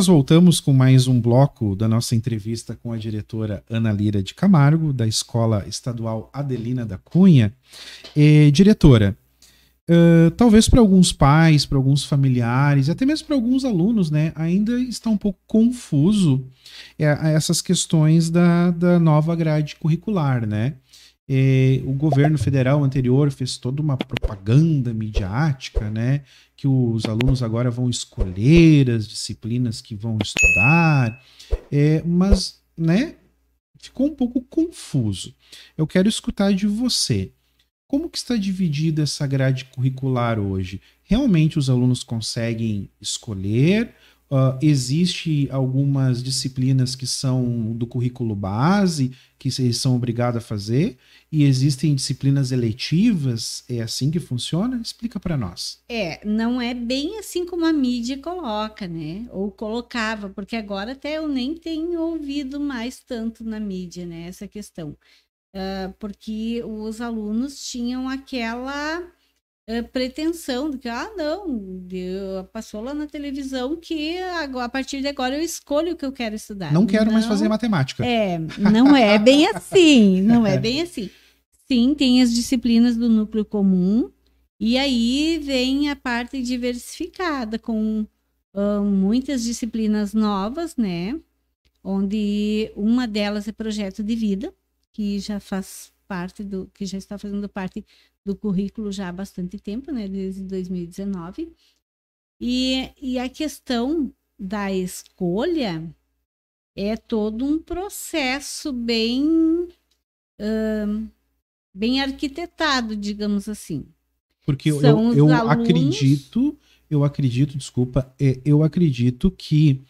nós voltamos com mais um bloco da nossa entrevista com a diretora Ana Lira de Camargo, da Escola Estadual Adelina da Cunha. E, diretora, uh, talvez para alguns pais, para alguns familiares, até mesmo para alguns alunos, né, ainda está um pouco confuso é, essas questões da, da nova grade curricular, né? o governo federal anterior fez toda uma propaganda midiática, né? Que os alunos agora vão escolher as disciplinas que vão estudar, é, mas, né? Ficou um pouco confuso. Eu quero escutar de você. Como que está dividida essa grade curricular hoje? Realmente os alunos conseguem escolher? Uh, existe algumas disciplinas que são do currículo base, que vocês são obrigados a fazer, e existem disciplinas eletivas, é assim que funciona? Explica para nós. É, não é bem assim como a mídia coloca, né? Ou colocava, porque agora até eu nem tenho ouvido mais tanto na mídia, né, essa questão. Uh, porque os alunos tinham aquela é, pretensão de que, ah, não, eu, passou lá na televisão que a, a, partir de agora eu escolho o que eu quero estudar. Não quero não, mais fazer matemática. É, não é bem assim, não é, é bem assim. Sim, tem as disciplinas do núcleo comum, e aí vem a parte diversificada, com uh, muitas disciplinas novas, né? Onde uma delas é projeto de vida, que já faz parte do que já está fazendo parte do currículo já há bastante tempo, né, desde 2019. E, e a questão da escolha é todo um processo bem bem arquitetado, digamos assim. Porque São eu, eu alunos... acredito, eu acredito, desculpa, é, eu acredito que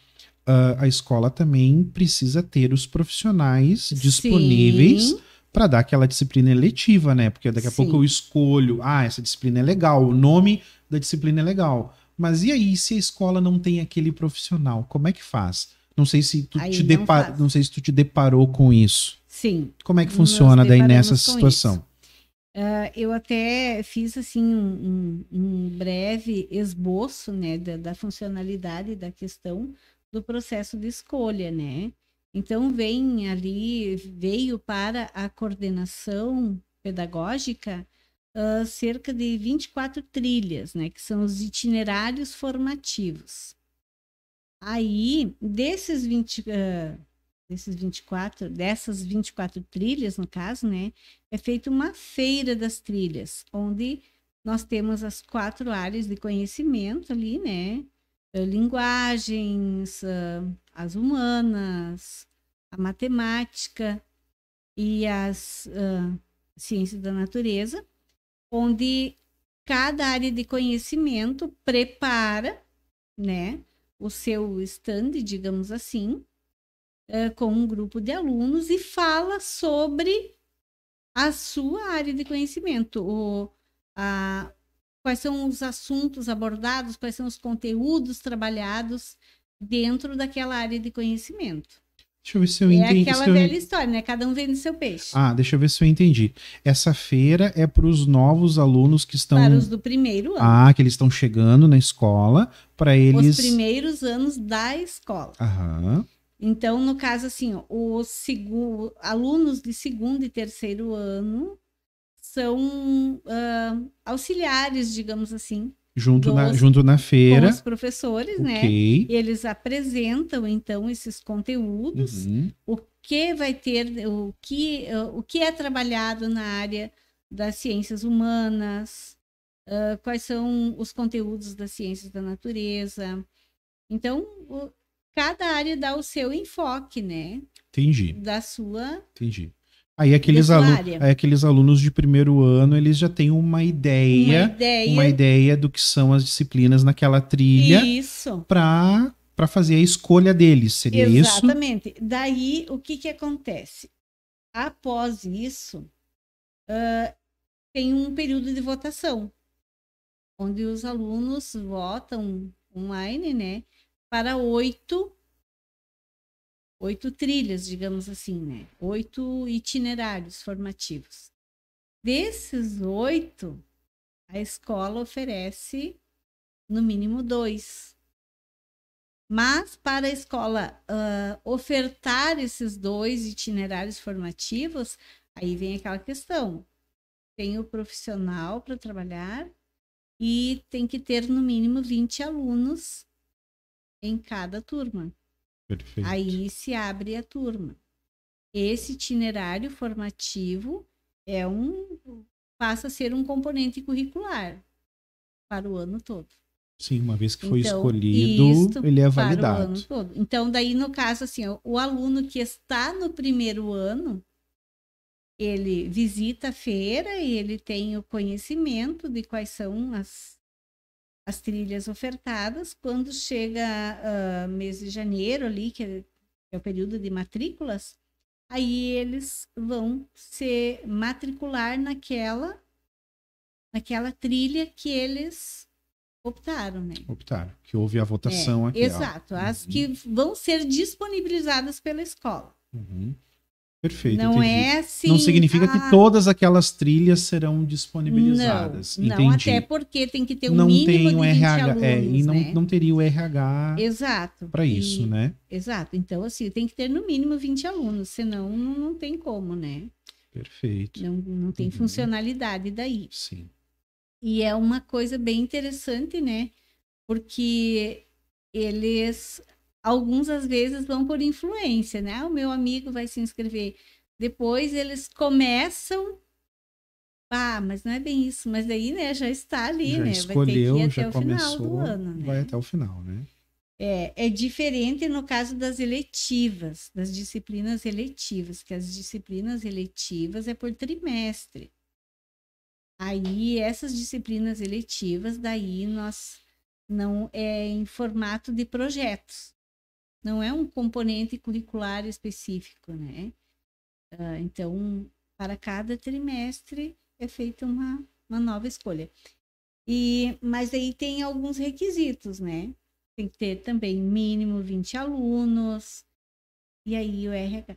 uh, a escola também precisa ter os profissionais disponíveis. Sim para dar aquela disciplina eletiva, né? Porque daqui a Sim. pouco eu escolho, ah, essa disciplina é legal, o nome da disciplina é legal. Mas e aí se a escola não tem aquele profissional, como é que faz? Não sei se tu te não, não sei se tu te deparou com isso. Sim. Como é que funciona daí nessa situação? Uh, eu até fiz assim um, um, um breve esboço né, da, da, funcionalidade da questão do processo de escolha, né? Então vem ali, veio para a coordenação pedagógica uh, cerca de 24 trilhas, né, que são os itinerários formativos. Aí, desses 20, uh, ah, desses 24, dessas 24 trilhas, no caso, né, é feita uma feira das trilhas, onde nós temos as quatro áreas de conhecimento ali, né? Eh, linguagens, ah, as humanas, a matemática e as uh, ciências da natureza, onde cada área de conhecimento prepara, né, o seu stand, digamos assim, uh, com um grupo de alunos e fala sobre a sua área de conhecimento. O, a, quais são os assuntos abordados, quais são os conteúdos trabalhados dentro daquela área de conhecimento. Deixa eu ver se eu é entendi. É aquela eu... velha história, né? Cada um vende seu peixe. Ah, deixa eu ver se eu entendi. Essa feira é para os novos alunos que estão. Para os do primeiro ano. Ah, que eles estão chegando na escola, para eles. Os primeiros anos da escola. Aham. Então, no caso, assim, os alunos de segundo e terceiro ano são uh, auxiliares, digamos assim. Junto, dos, na, junto na feira. Com os professores, né? okay. né? eles apresentam, então, esses conteúdos, uhum. o que vai ter, o que, ah, o que é trabalhado na área das ciências humanas, uh, quais são os conteúdos das ciências da natureza. Então, o, cada área dá o seu enfoque, né? Entendi. Da sua. Entendi. Aí aqueles, alu aí aqueles alunos de primeiro ano, eles já têm uma ideia, uma ideia, uma ideia do que são as disciplinas naquela trilha. Para para fazer a escolha deles, seria Exatamente. isso? Exatamente. Daí o que que acontece? Após isso, uh, tem um período de votação, onde os alunos votam online, né, para oito oito trilhas, digamos assim, né? Oito itinerários formativos. Desses oito, a escola oferece no mínimo dois. Mas para a escola uh, ofertar esses dois itinerários formativos, aí vem aquela questão: tem o profissional para trabalhar e tem que ter no mínimo 20 alunos em cada turma. Perfeito. Aí se abre a turma. Esse itinerário formativo é um passa a ser um componente curricular para o ano todo. Sim, uma vez que foi então, escolhido, ele é validado. Então, daí, no caso, assim, o aluno que está no primeiro ano, ele visita a feira e ele tem o conhecimento de quais são as as trilhas ofertadas. Quando chega uh, mês de janeiro ali, que é, é o período de matrículas, aí eles vão se matricular naquela naquela trilha que eles optaram, né? Optaram, que houve a votação é, aqui. Exato, ó. as uhum. que vão ser disponibilizadas pela escola. Uhum. Perfeito. Não entendi. é assim. Não significa que ah. todas aquelas trilhas serão disponibilizadas. Não, entendi. não até porque tem que ter um não mínimo tem o RH, é, alunos, é, e não, né? não teria o RH para isso, né? Exato. Então, assim, tem que ter no mínimo 20 alunos, senão não tem como, né? Perfeito. Não, não tem uhum. funcionalidade daí. Sim. E é uma coisa bem interessante, né? Porque eles alguns às vezes vão por influência, né? Ah, o meu amigo vai se inscrever. Depois eles começam. Ah, mas não é bem isso. Mas daí, né, já está ali, já né? Escolheu, vai ter que ir até o começou, final do ano. Né? Vai até o final, né? É, é diferente no caso das eletivas, das disciplinas eletivas, que as disciplinas eletivas é por trimestre. Aí, essas disciplinas eletivas, daí nós não é em formato de projetos não é um componente curricular específico, né? Uh, então, para cada trimestre é feita uma, uma nova escolha. E, mas aí tem alguns requisitos, né? Tem que ter também mínimo 20 alunos, e aí o RH.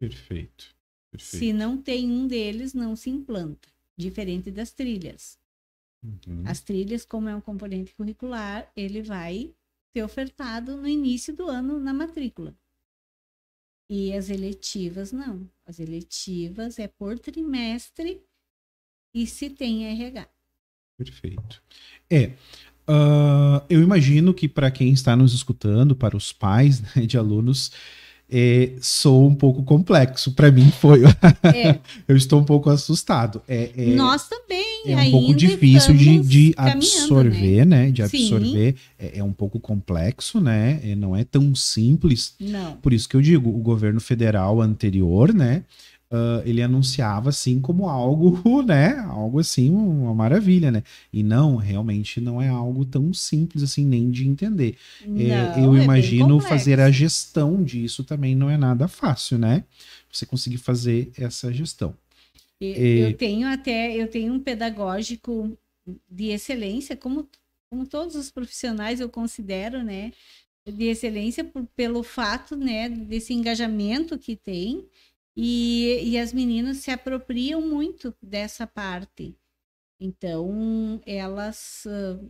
Perfeito. Perfeito. Se não tem um deles, não se implanta, diferente das trilhas. Uhum. As trilhas, como é um componente curricular, ele vai ofertado no início do ano na matrícula. E as eletivas não. As eletivas é por trimestre e se tem RH. Perfeito. É. Uh, eu imagino que para quem está nos escutando, para os pais né, de alunos, é, sou um pouco complexo. Para mim foi. É. eu estou um pouco assustado. É, é Nós também. É um pouco difícil de, de né? absorver, né? né? De absorver. É, é, um pouco complexo, né? É, não é tão simples. Não. Por isso que eu digo, o governo federal anterior, né? Uh, ele anunciava assim como algo, né? Algo assim, uma maravilha, né? E não, realmente não é algo tão simples assim nem de entender. É, não, é, eu é imagino fazer a gestão disso também não é nada fácil, né? Você conseguir fazer essa gestão. Eu, é... eu tenho até, eu tenho um pedagógico de excelência, como, como todos os profissionais eu considero, né? De excelência por, pelo fato, né, desse engajamento que tem e, e as meninas se apropriam muito dessa parte. Então, elas uh,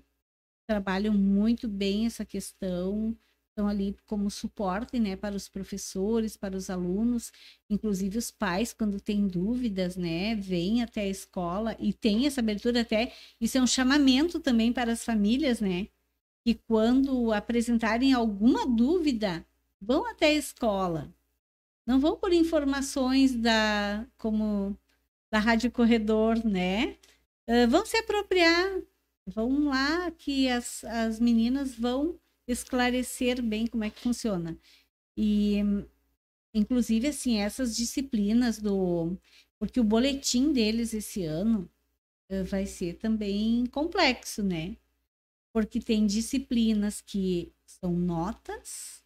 trabalham muito bem essa questão, estão ali como suporte né, para os professores, para os alunos, inclusive os pais, quando têm dúvidas, né, vêm até a escola e tem essa abertura até. Isso é um chamamento também para as famílias, né? E quando apresentarem alguma dúvida, vão até a escola, não vão por informações da como da Rádio Corredor, né? Uh, vão se apropriar, vão lá que as, as meninas vão esclarecer bem como é que funciona. E, inclusive, assim, essas disciplinas do. Porque o boletim deles esse ano uh, vai ser também complexo, né? Porque tem disciplinas que são notas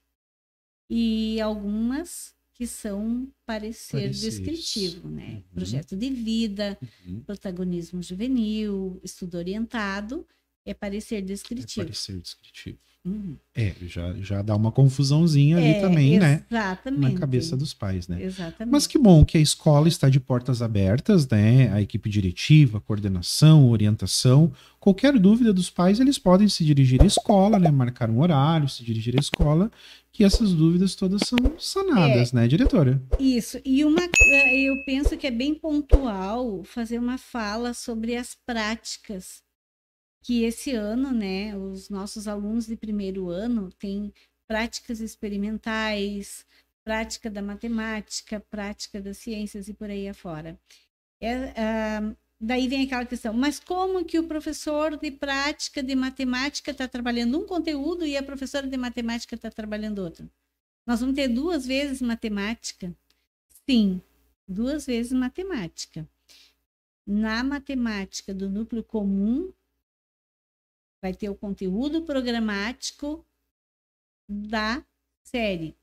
e algumas que são parecer descritivo, né? Uhum. Projeto de vida, uhum. protagonismo juvenil, estudo orientado, é parecer é descritivo. É parecer descritivo. Uhum. É, já, já dá uma confusãozinha é, ali também, né? Na cabeça dos pais, né? Exatamente. Mas que bom que a escola está de portas abertas, né? A equipe diretiva, coordenação, orientação. Qualquer dúvida dos pais, eles podem se dirigir à escola, né? Marcar um horário, se dirigir à escola, que essas dúvidas todas são sanadas, é, né, diretora? Isso. E uma, eh, eu penso que é bem pontual fazer uma fala sobre as práticas que esse ano, né, os nossos alunos de primeiro ano têm práticas experimentais, prática da matemática, prática das ciências e por aí afora. É, ah, daí vem aquela questão, mas como que o professor de prática de matemática está trabalhando um conteúdo e a professora de matemática está trabalhando outro? Nós vamos ter duas vezes matemática? Sim, duas vezes matemática. Na matemática do núcleo comum, vai ter o conteúdo programático da série.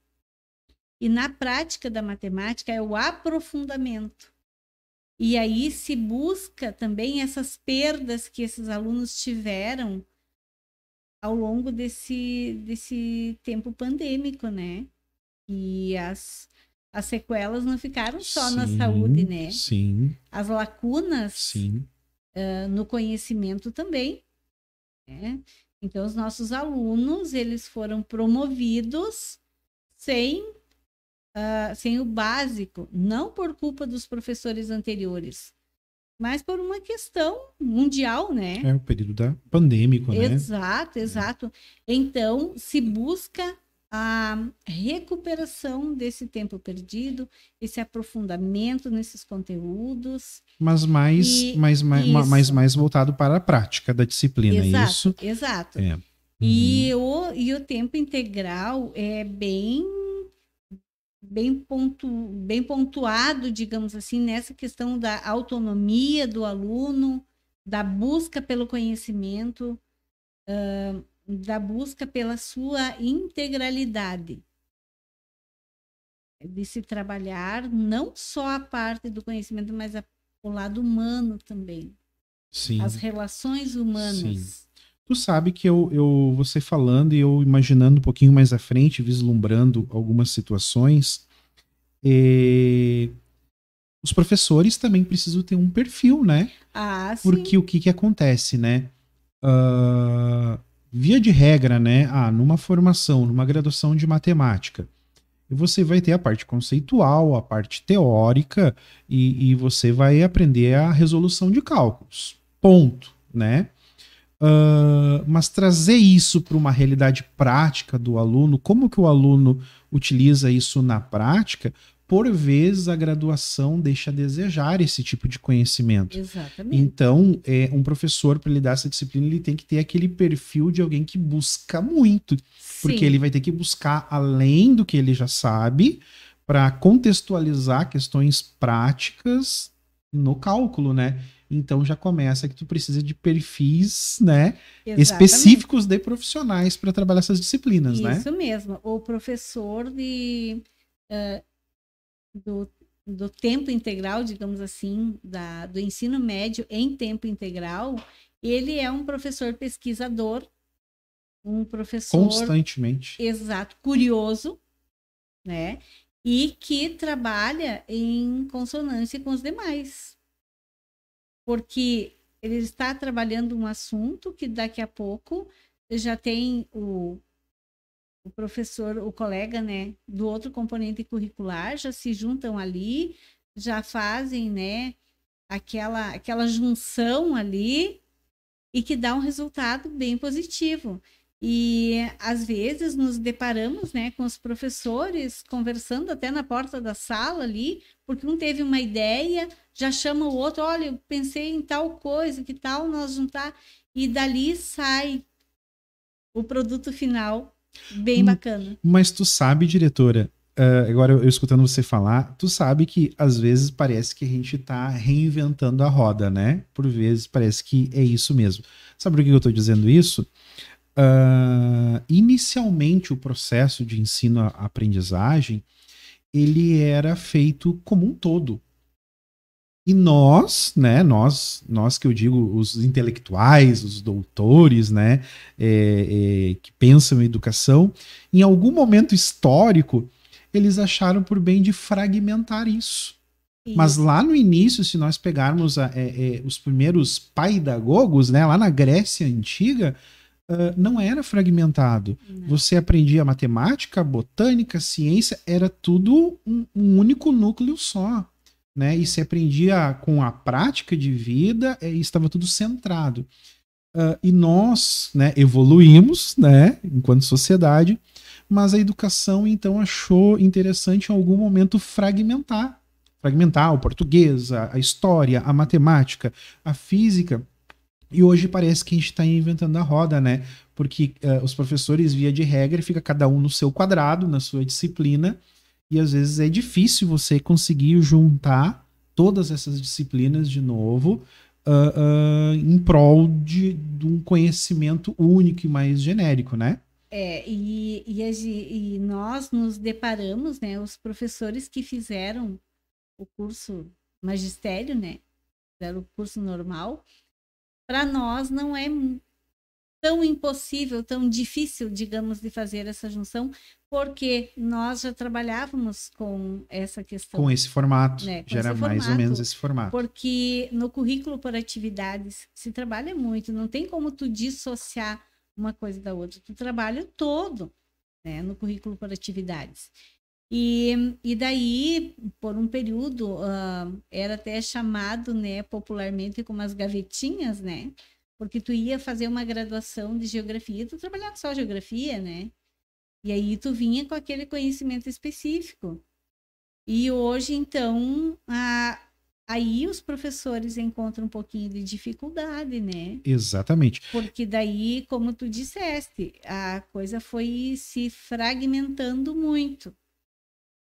E na prática da matemática é o aprofundamento. E aí se busca também essas perdas que esses alunos tiveram ao longo desse, desse tempo pandêmico, né? E as, as sequelas não ficaram só sim, na saúde, né? Sim. As lacunas sim. Uh, no conhecimento também. Né? Então, os nossos alunos, eles foram promovidos sem, uh, sem o básico, não por culpa dos professores anteriores, mas por uma questão mundial, né? É o período da pandêmico, né? Exato, é. exato. Então, se busca a recuperação desse tempo perdido, esse aprofundamento nesses conteúdos. Mas mais, e, mais, mais, mais, mais, voltado para a prática da disciplina, é exato, isso? Exato. É. E, uhum. o, e o tempo integral é bem bem, pontu, bem pontuado, digamos assim, nessa questão da autonomia do aluno, da busca pelo conhecimento. Uh, da busca pela sua integralidade. De se trabalhar não só a parte do conhecimento, mas a, o lado humano também. Sim. As relações humanas. Sim. Tu sabe que eu, eu, você falando e eu imaginando um pouquinho mais à frente, vislumbrando algumas situações, é, os professores também precisam ter um perfil, né? Ah, sim. Porque o que, que acontece, né? Uh, via de regra, né? Ah, numa formação, numa graduação de matemática, você vai ter a parte conceitual, a parte teórica e, e você vai aprender a resolução de cálculos. Ponto, né? Uh, mas trazer isso para uma realidade prática do aluno, como que o aluno utiliza isso na prática, por vezes a graduação deixa a desejar esse tipo de conhecimento. Exatamente. Então, é, um professor, para ele dar essa disciplina, ele tem que ter aquele perfil de alguém que busca muito. Sim. Porque ele vai ter que buscar além do que ele já sabe para contextualizar questões práticas no cálculo, né? Então já começa que tu precisa de perfis, né, Exatamente. específicos de profissionais para trabalhar essas disciplinas, Isso né? Isso mesmo. O professor de uh, do, do tempo integral, digamos assim, da, do ensino médio em tempo integral, ele é um professor pesquisador, um professor constantemente, exato, curioso, né? E que trabalha em consonância com os demais, porque ele está trabalhando um assunto que daqui a pouco já tem o o professor, o colega, né, do outro componente curricular já se juntam ali, já fazem, né, aquela aquela junção ali e que dá um resultado bem positivo. E às vezes nos deparamos, né, com os professores conversando até na porta da sala ali, porque um teve uma ideia, já chama o outro, olha, eu pensei em tal coisa, que tal nós juntar e dali sai o produto final Bem hum, bacana. Mas tu sabe, diretora, uh, agora eu, eu, escutando você falar, tu sabe que às vezes parece que a gente tá reinventando a roda, né? Por vezes parece que é isso mesmo. Sabe por que eu tô dizendo isso? Uh, inicialmente o processo de ensino-aprendizagem ele era feito como um todo e nós, né, nós, nós que eu digo, os intelectuais, os doutores, né, é, é, que pensam em educação, em algum momento histórico, eles acharam por bem de fragmentar isso. isso. Mas lá no início, se nós pegarmos a, é, é os primeiros paidagogos, né, lá na Grécia Antiga, Uh, não era fragmentado. Não. Você aprendia matemática, botânica, ciência, era tudo um, um único núcleo só né? E se aprendia com a prática de vida, é, estava tudo centrado. Uh, e nós, né, evoluímos, né, enquanto sociedade, mas a educação então achou interessante em algum momento fragmentar, fragmentar o português, a, a história, a matemática, a física. E hoje parece que a gente está inventando a roda, né? Porque uh, os professores, via de regra, fica cada um no seu quadrado, na sua disciplina, e às vezes é difícil você conseguir juntar todas essas disciplinas de novo uh, uh, em prol de, de um conhecimento único e mais genérico, né? É, e, e, e, nós nos deparamos, né, os professores que fizeram o curso magistério, né, fizeram o curso normal, para nós não é tão impossível, tão difícil, digamos, de fazer essa junção, porque nós já trabalhávamos com essa questão. Com esse formato, né? Com já era formato, mais ou menos esse formato. Porque no currículo por atividades se trabalha muito, não tem como tu dissociar uma coisa da outra, tu trabalha todo né, no currículo por atividades. E, e daí, por um período, uh, era até chamado né, popularmente como as gavetinhas, né? porque tu ia fazer uma graduação de geografia, tu trabalhava só geografia, né? E aí tu vinha com aquele conhecimento específico. E hoje, então, a, aí os professores encontram um pouquinho de dificuldade, né? Exatamente. Porque daí, como tu disseste, a coisa foi se fragmentando muito.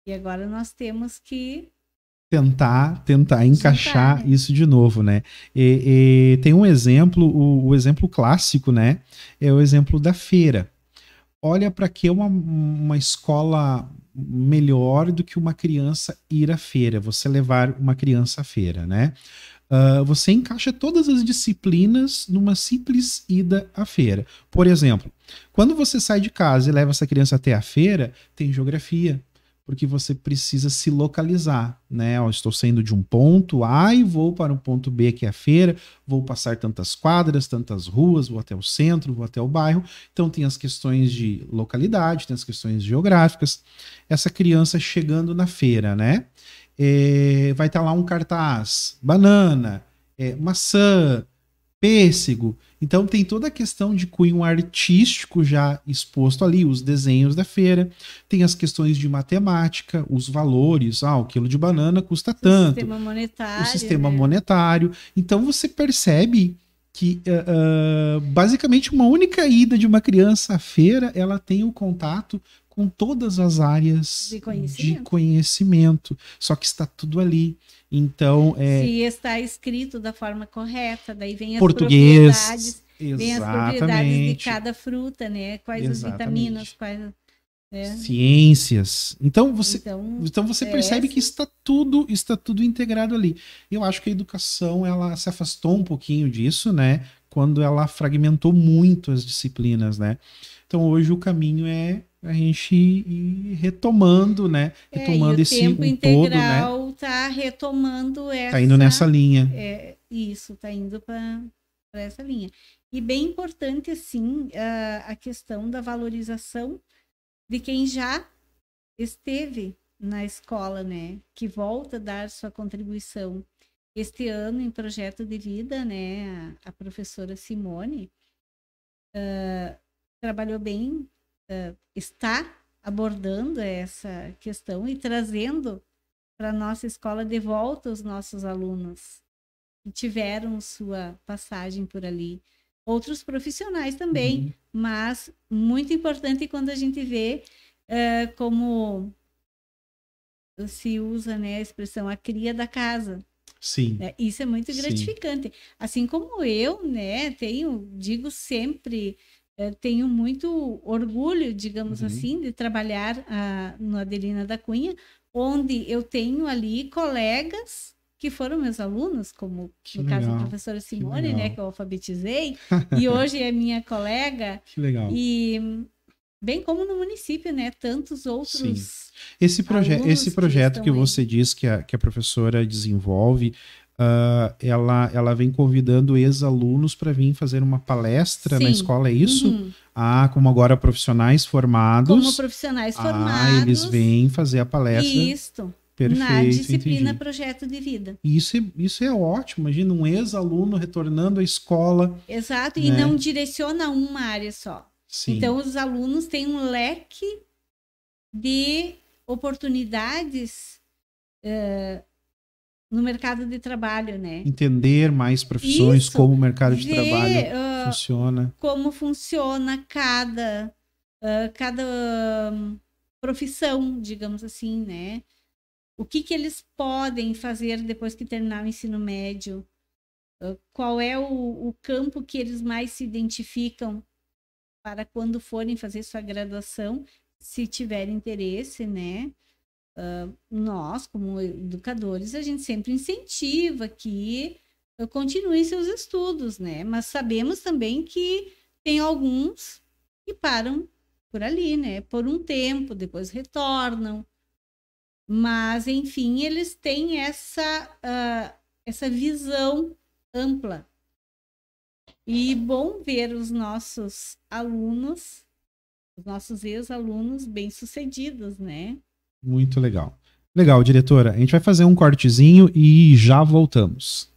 E agora nós temos que tentar tentar encaixar Sim, tá. Né? isso de novo, né? E, e tem um exemplo, o, o, exemplo clássico, né? É o exemplo da feira. Olha para que uma, uma escola melhor do que uma criança ir à feira, você levar uma criança à feira, né? Uh, você encaixa todas as disciplinas numa simples ida à feira. Por exemplo, quando você sai de casa e leva essa criança até a feira, tem geografia, porque você precisa se localizar, né? Eu estou saindo de um ponto A e vou para um ponto B, que é a feira, vou passar tantas quadras, tantas ruas, vou até o centro, vou até o bairro. Então tem as questões de localidade, tem as questões geográficas. Essa criança chegando na feira, né? É, vai estar tá lá um cartaz, banana, é, maçã, pêssego. Então tem toda a questão de cunho artístico já exposto ali, os desenhos da feira, tem as questões de matemática, os valores, ah, o quilo de banana custa tanto. O sistema monetário. O sistema né? monetário. Então você percebe que uh, uh, basicamente uma única ida de uma criança à feira, ela tem o um contato com todas as áreas de conhecimento. de conhecimento. Só que está tudo ali. Então, é... Se está escrito da forma correta, daí vem as Português, propriedades. Exatamente. Vem as propriedades de cada fruta, né? Quais exatamente. as vitaminas, quais... É. Ciências. Então você, então, então você é percebe essa. que está tudo, está tudo integrado ali. Eu acho que a educação ela se afastou um pouquinho disso, né? Quando ela fragmentou muito as disciplinas, né? Então hoje o caminho é a gente ir retomando, né? É, retomando é, esse tempo um integral todo, né? tá retomando essa. Tá indo nessa linha. É, isso, tá indo para essa linha. E bem importante, assim, a, a questão da valorização de quem já esteve na escola, né? Que volta a dar sua contribuição. Este ano, em projeto de vida, né, a, a professora Simone uh, trabalhou bem uh, eh, está abordando essa questão e trazendo para nossa escola de volta os nossos alunos que tiveram sua passagem por ali. Outros profissionais também, uhum. mas muito importante quando a gente vê uh, como se usa né, a expressão a cria da casa. Sim. É, isso é muito gratificante. Sim. Assim como eu, né, tenho, digo sempre, eh, tenho muito orgulho, digamos uhum. assim, de trabalhar a, ah, no Adelina da Cunha, onde eu tenho ali colegas que foram meus alunos, como que no legal. caso a professora Simone, que né, que eu alfabetizei, e hoje é minha colega. Que legal. E bem como no município, né, tantos outros. Sim. Esse projeto, esse projeto que, que você diz que a, que a professora desenvolve, Uh, ela, ela vem convidando ex-alunos para vir fazer uma palestra Sim. na escola, é isso? Uhum. Ah, como agora profissionais formados. Como profissionais formados. Ah, eles vêm fazer a palestra. Isso. Perfeito, na disciplina entendi. projeto de vida. Isso é, isso é ótimo, imagina um ex-aluno retornando à escola. Exato, né? e não direciona uma área só. Sim. Então, os alunos têm um leque de oportunidades uh, no mercado de trabalho, né? Entender mais profissões, Isso, como o mercado de ver, trabalho uh, funciona. Como funciona cada, uh, cada hum, profissão, digamos assim, né? O que, que eles podem fazer depois que terminar o ensino médio? Ah, qual é o, o campo que eles mais se identificam para quando forem fazer sua graduação, se tiver interesse, né? Ah, nós, como educadores, a gente sempre incentiva que continuem seus estudos, né? Mas sabemos também que tem alguns que param por ali, né? Por um tempo, depois retornam. Mas, enfim, eles têm essa, uh, essa visão ampla. E bom ver os nossos alunos, os nossos ex-alunos bem-sucedidos, né? Muito legal. Legal, diretora. A gente vai fazer um cortezinho e já voltamos.